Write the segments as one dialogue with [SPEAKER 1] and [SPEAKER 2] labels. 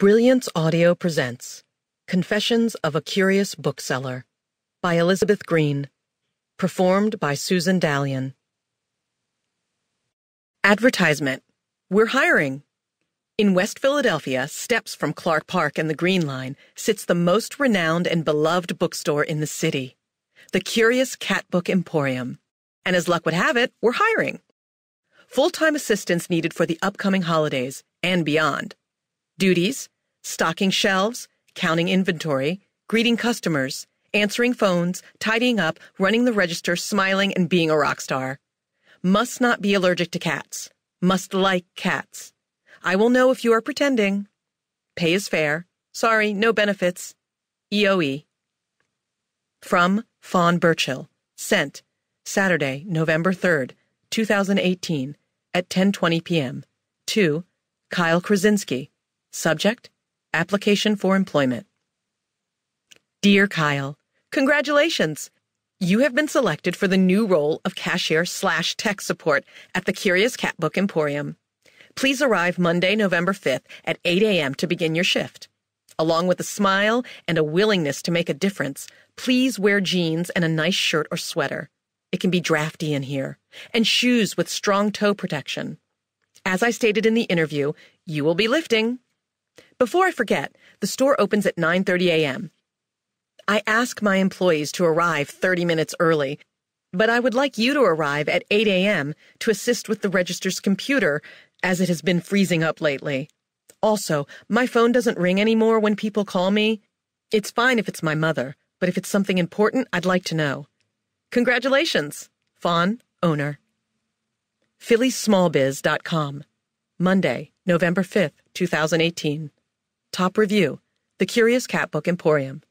[SPEAKER 1] Brilliance Audio presents Confessions of a Curious Bookseller by Elizabeth Green, performed by Susan Dalian. Advertisement We're hiring. In West Philadelphia, steps from Clark Park and the Green Line, sits the most renowned and beloved bookstore in the city, the Curious Cat Book Emporium. And as luck would have it, we're hiring. Full time assistance needed for the upcoming holidays and beyond duties, stocking shelves, counting inventory, greeting customers, answering phones, tidying up, running the register, smiling, and being a rock star. Must not be allergic to cats. Must like cats. I will know if you are pretending. Pay is fair. Sorry, no benefits. EOE. From Fawn Birchill. Sent Saturday, November 3rd, 2018, at 10:20 p.m. to Kyle Krasinski, Subject Application for Employment. Dear Kyle, congratulations! You have been selected for the new role of cashier slash tech support at the Curious Cat Book Emporium. Please arrive Monday, November 5th at 8 a.m. to begin your shift. Along with a smile and a willingness to make a difference, please wear jeans and a nice shirt or sweater. It can be drafty in here, and shoes with strong toe protection. As I stated in the interview, you will be lifting. Before I forget, the store opens at 9:30 a.m. I ask my employees to arrive 30 minutes early, but I would like you to arrive at 8 a.m. to assist with the register's computer as it has been freezing up lately. Also, my phone doesn't ring anymore when people call me. It's fine if it's my mother, but if it's something important, I'd like to know. Congratulations, Fawn, owner. PhillySmallBiz.com, Monday, November 5th, 2018. Top Review, The Curious Cat Book Emporium.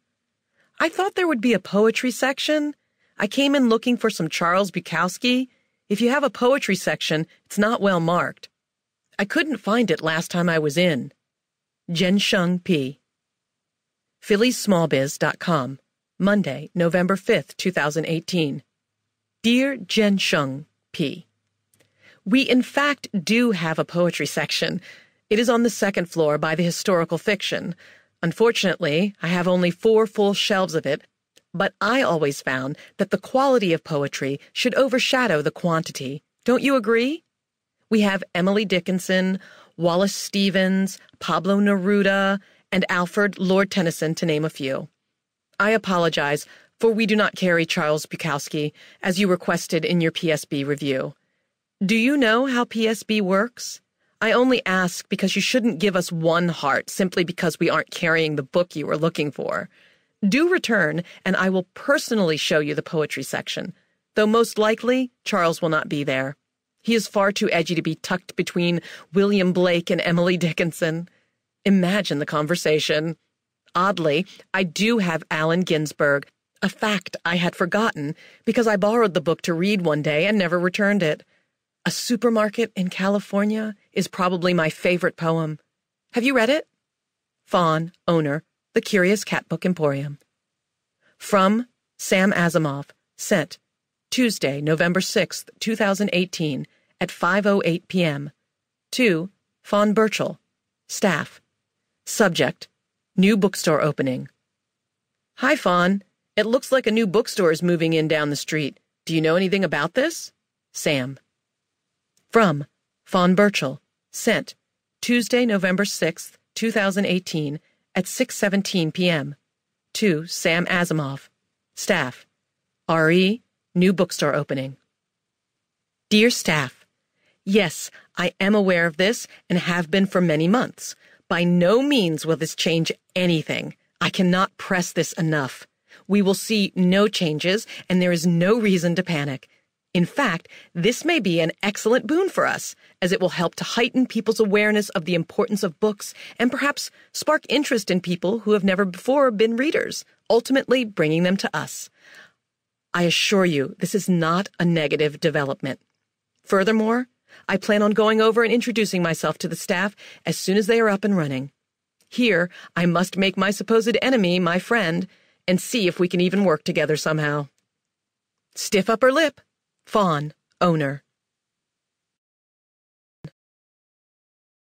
[SPEAKER 1] I thought there would be a poetry section. I came in looking for some Charles Bukowski. If you have a poetry section, it's not well marked. I couldn't find it last time I was in. Jen Sheng P. PhillySmallBiz.com, Monday, November 5th, 2018. Dear Jen Sheng P. We in fact do have a poetry section. It is on the second floor by the historical fiction. Unfortunately, I have only four full shelves of it, but I always found that the quality of poetry should overshadow the quantity. Don't you agree? We have Emily Dickinson, Wallace Stevens, Pablo Neruda, and Alfred Lord Tennyson, to name a few. I apologize, for we do not carry Charles Bukowski, as you requested in your PSB review. Do you know how PSB works? I only ask because you shouldn't give us one heart simply because we aren't carrying the book you were looking for. Do return, and I will personally show you the poetry section, though most likely Charles will not be there. He is far too edgy to be tucked between William Blake and Emily Dickinson. Imagine the conversation. Oddly, I do have Allen Ginsberg, a fact I had forgotten because I borrowed the book to read one day and never returned it. A supermarket in California is probably my favorite poem. Have you read it? Fawn, owner, The Curious Cat Book Emporium. From Sam Asimov, sent Tuesday, November 6th, 2018, at 5.08 p.m. To Fawn Birchall, staff. Subject, new bookstore opening. Hi, Fawn. It looks like a new bookstore is moving in down the street. Do you know anything about this? Sam. From Fawn Birchall, Sent Tuesday, November 6, 2018, at 6:17 p.m. to Sam Asimov, staff, RE, new bookstore opening. Dear staff, yes, I am aware of this and have been for many months. By no means will this change anything. I cannot press this enough. We will see no changes, and there is no reason to panic. In fact, this may be an excellent boon for us, as it will help to heighten people's awareness of the importance of books and perhaps spark interest in people who have never before been readers, ultimately bringing them to us. I assure you, this is not a negative development. Furthermore, I plan on going over and introducing myself to the staff as soon as they are up and running. Here, I must make my supposed enemy my friend and see if we can even work together somehow. Stiff upper lip. Fawn, owner.